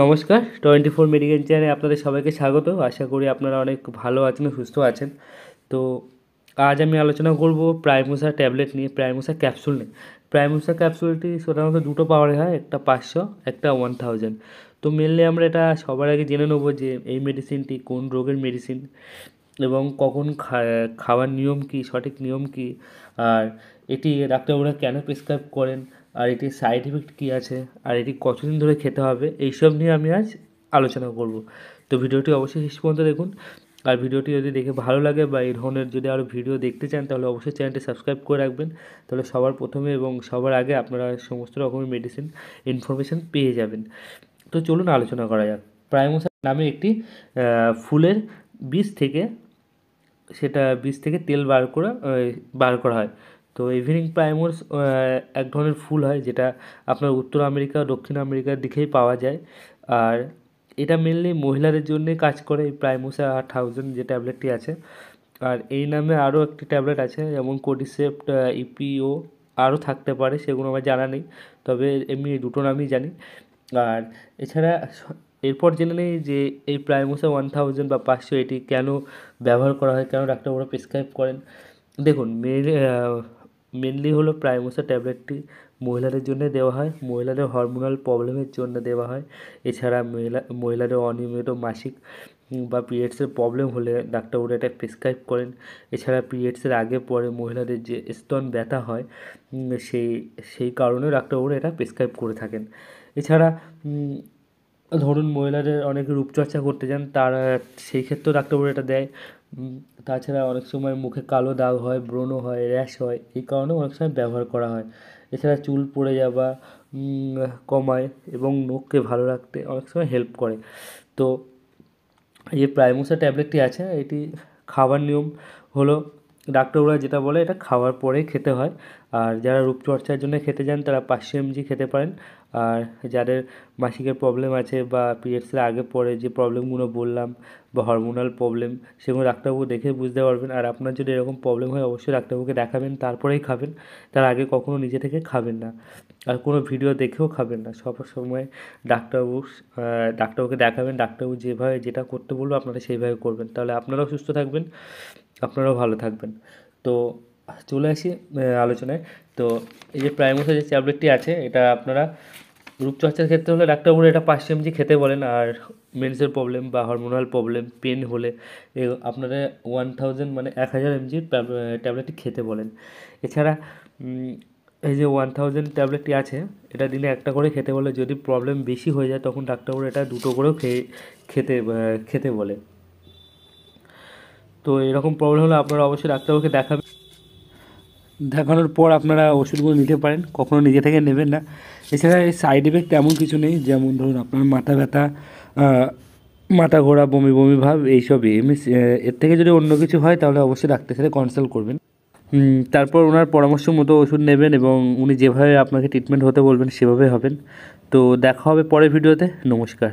নমস্কার twenty four medical চেয়ারে আপনাদের সবাইকে স্বাগত আশা করি আপনারা অনেক ভালো আছেন সুস্থ আছেন তো আজ আমি আলোচনা করব প্রাইমোসা ট্যাবলেট নিয়ে প্রাইমোসা ক্যাপসুল নিয়ে প্রাইমোসা ক্যাপসুলটি সাধারণত দুটো পাওয়ার হয় একটা পাঁচশো একটা ওয়ান থাউজেন্ড তো মেনলি আমরা এটা সবার আগে জেনে নেবো যে এই মেডিসিনটি কোন রোগের মেডিসিন এবং কখন খাওয়ার নিয়ম কি সঠিক নিয়ম কি আর এটি ডাক্তারবাবুরা কেন প্রেসক্রাইব করেন আর এটির সাইড এফেক্ট কী আছে আর এটি কতদিন ধরে খেতে হবে এইসব নিয়ে আমি আজ আলোচনা করব তো ভিডিওটি অবশ্যই শেষ পর্যন্ত দেখুন আর ভিডিওটি যদি দেখে ভালো লাগে বা এই ধরনের যদি আরও ভিডিও দেখতে চান তাহলে অবশ্যই চ্যানেলটি সাবস্ক্রাইব করে রাখবেন তাহলে সবার প্রথমে এবং সবার আগে আপনারা সমস্ত রকমের মেডিসিন ইনফরমেশান পেয়ে যাবেন তো চলুন আলোচনা করা যাক প্রাইমোসা নামে একটি ফুলের বীজ থেকে সেটা বীজ থেকে তেল বার করা বার করা হয় তো ইভিনিং প্রাইমোর্স এক ধরনের ফুল হয় যেটা আপনার উত্তর আমেরিকা দক্ষিণ আমেরিকার দিকেই পাওয়া যায় আর এটা মেনলি মহিলাদের জন্যে কাজ করে এই প্রাইমোসা থাউজেন্ড যে ট্যাবলেটটি আছে আর এই নামে আরও একটি ট্যাবলেট আছে যেমন কোডিসেপ্ট ইপিও e আরও থাকতে পারে সেগুলো আমার জানা নেই তবে এমনি দুটো নামই জানি আর এছাড়া এরপর জেনে নেই যে এই প্রাইমোসা ওয়ান থাউজেন্ড বা পাঁচশো এটি কেন ব্যবহার করা হয় কেন ডাক্তারবাবুরা প্রেসক্রাইব করেন দেখুন মেয়ের মেনলি হলো প্রাইমোসা ট্যাবলেটটি মহিলাদের জন্য দেওয়া হয় মহিলাদের হরমোনাল প্রবলেমের জন্য দেওয়া হয় এছাড়া মহিলা মহিলাদের অনিয়মিত মাসিক বা পিরিয়ডসের প্রবলেম হলে ডাক্তার ওরা এটা প্রেসক্রাইব করেন এছাড়া পিরিয়ডসের আগে পরে মহিলাদের যে স্তন ব্যথা হয় সেই সেই কারণেও ডাক্তারবাবুরা এটা প্রেসক্রাইব করে থাকেন এছাড়া ধরুন মহিলাদের অনেকে রূপচর্চা করতে যান তারা সেই ক্ষেত্রেও ডাক্তারবাবু এটা দেয় তাছাড়া অনেক সময় মুখে কালো দাগ হয় ব্রণ হয় র্যাশ হয় এই কারণে অনেক সময় ব্যবহার করা হয় এছাড়া চুল পড়ে যাওয়া কমায় এবং নখকে ভালো রাখতে অনেক সময় হেল্প করে তো এই প্রাইমোসা ট্যাবলেটটি আছে এটি খাবার নিয়ম হলো ডাক্তাররা যেটা বলে এটা খাওয়ার পরে খেতে হয় আর যারা রূপচর্চার জন্য খেতে যান তারা পাঁচশো এমজি খেতে পারেন আর যাদের মাসিকের প্রবলেম আছে বা পিরিয়ডসের আগে পরে যে প্রবলেমগুলো বললাম বা হরমোনাল প্রবলেম সেগুলো ডাক্তারবাবু দেখে বুঝতে পারবেন আর আপনার যদি এরকম প্রবলেম হয় অবশ্যই ডাক্তারবাবুকে দেখাবেন তারপরেই খাবেন তার আগে কখনো নিজে থেকে খাবেন না আর কোনো ভিডিও দেখেও খাবেন না সব সময় ডাক্তারবাবু ডাক্তারবাবুকে দেখাবেন ডাক্তারবাবু যেভাবে যেটা করতে বলবো আপনারা সেইভাবে করবেন তাহলে আপনারাও সুস্থ থাকবেন আপনারাও ভালো থাকবেন তো চলে আসি আলোচনায় তো এই যে প্রাইমোসের যে ট্যাবলেটটি আছে এটা আপনারা রূপচর্চার ক্ষেত্রে হলে ডাক্তারবাবু এটা পাঁচশো এমজি খেতে বলেন আর মেন্সের প্রবলেম বা হরমোনাল প্রবলেম পেন হলে আপনারা ওয়ান থাউজেন্ড মানে এক হাজার এমজির ট্যাবলেটটি খেতে বলেন এছাড়া এই যে ওয়ান থাউজেন্ড ট্যাবলেটটি আছে এটা দিনে একটা করে খেতে বলে যদি প্রবলেম বেশি হয়ে যায় তখন ডাক্তারবাবু এটা দুটো করেও খেয়ে খেতে খেতে বলে তো এরকম প্রবলেম হলে আপনারা অবশ্যই ডাক্তারবাবুকে দেখাবেন দেখানোর পর আপনারা ওষুধগুলো নিতে পারেন কখনও নিজে থেকে নেবেন না এছাড়া এই সাইড এফেক্ট তেমন কিছু নেই যেমন ধরুন আপনার মাথা ব্যথা মাথা ঘোরা বমি বমি ভাব এইসবই এমনি এর থেকে যদি অন্য কিছু হয় তাহলে অবশ্যই ডাক্তারের সাথে কনসাল্ট করবেন তারপর ওনার পরামর্শ মতো ওষুধ নেবেন এবং উনি যেভাবে আপনাকে ট্রিটমেন্ট হতে বলবেন সেভাবে হবেন তো দেখা হবে পরের ভিডিওতে নমস্কার